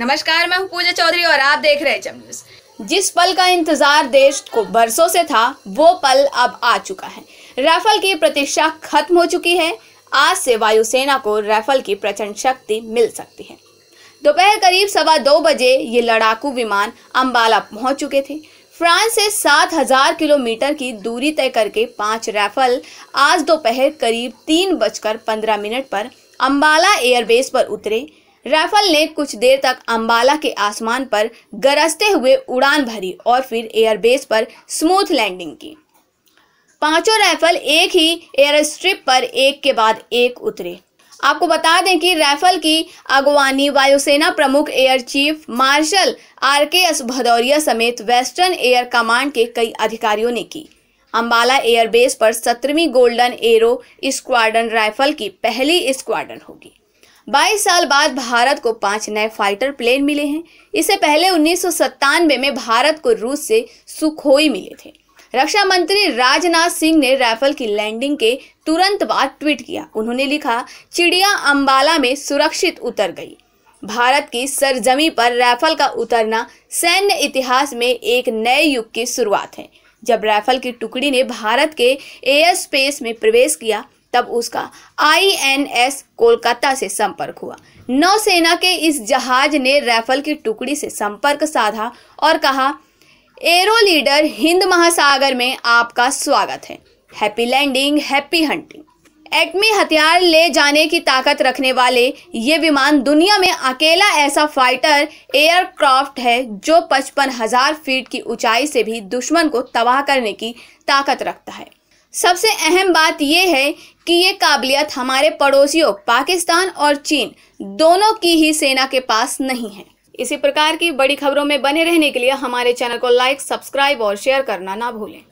नमस्कार मैं हूं पूजा चौधरी और आप देख रहे हैं न्यूज जिस पल का इंतजार देश को बरसों से था वो पल अब आ चुका है राफल की प्रतीक्षा खत्म हो चुकी है आज से वायुसेना को राफल की प्रचंड शक्ति मिल सकती है दोपहर करीब सवा दो बजे ये लड़ाकू विमान अंबाला पहुंच चुके थे फ्रांस से 7000 किलोमीटर की दूरी तय करके पांच राफल आज दोपहर करीब तीन बजकर पंद्रह मिनट पर अंबाला एयरबेस पर उतरे राइफल ने कुछ देर तक अंबाला के आसमान पर गरजते हुए उड़ान भरी और फिर एयरबेस पर स्मूथ लैंडिंग की पांचों राइफल एक ही एयर स्ट्रिप पर एक के बाद एक उतरे आपको बता दें कि राइफल की अगवानी वायुसेना प्रमुख air chief marshal R K S Bhadauria समेत वेस्टर्न एयर कमांड के कई अधिकारियों ने की अंबाला एयरबेस पर सत्रहवीं गोल्डन एरो स्क्वाडन राइफल की पहली स्क्वाडन होगी 22 साल बाद भारत को पांच नए फाइटर प्लेन मिले हैं इससे पहले उन्नीस में भारत को रूस से सुखोई मिले थे रक्षा मंत्री राजनाथ सिंह ने राइफल की लैंडिंग के तुरंत बाद ट्वीट किया उन्होंने लिखा चिड़िया अंबाला में सुरक्षित उतर गई भारत की सरजमी पर राइफल का उतरना सैन्य इतिहास में एक नए युग की शुरुआत है जब राइफल की टुकड़ी ने भारत के एयर स्पेस में प्रवेश किया तब उसका आईएनएस कोलकाता से संपर्क हुआ नौसेना के इस जहाज ने राइफल की टुकड़ी से संपर्क साधा और कहा एरो लीडर हिंद महासागर में आपका स्वागत है हैप्पी लैंडिंग हैप्पी हंटिंग एटमी हथियार ले जाने की ताकत रखने वाले ये विमान दुनिया में अकेला ऐसा फाइटर एयरक्राफ्ट है जो पचपन हजार फीट की ऊंचाई से भी दुश्मन को तबाह करने की ताकत रखता है सबसे अहम बात यह है कि ये काबिलियत हमारे पड़ोसियों पाकिस्तान और चीन दोनों की ही सेना के पास नहीं है इसी प्रकार की बड़ी खबरों में बने रहने के लिए हमारे चैनल को लाइक सब्सक्राइब और शेयर करना ना भूलें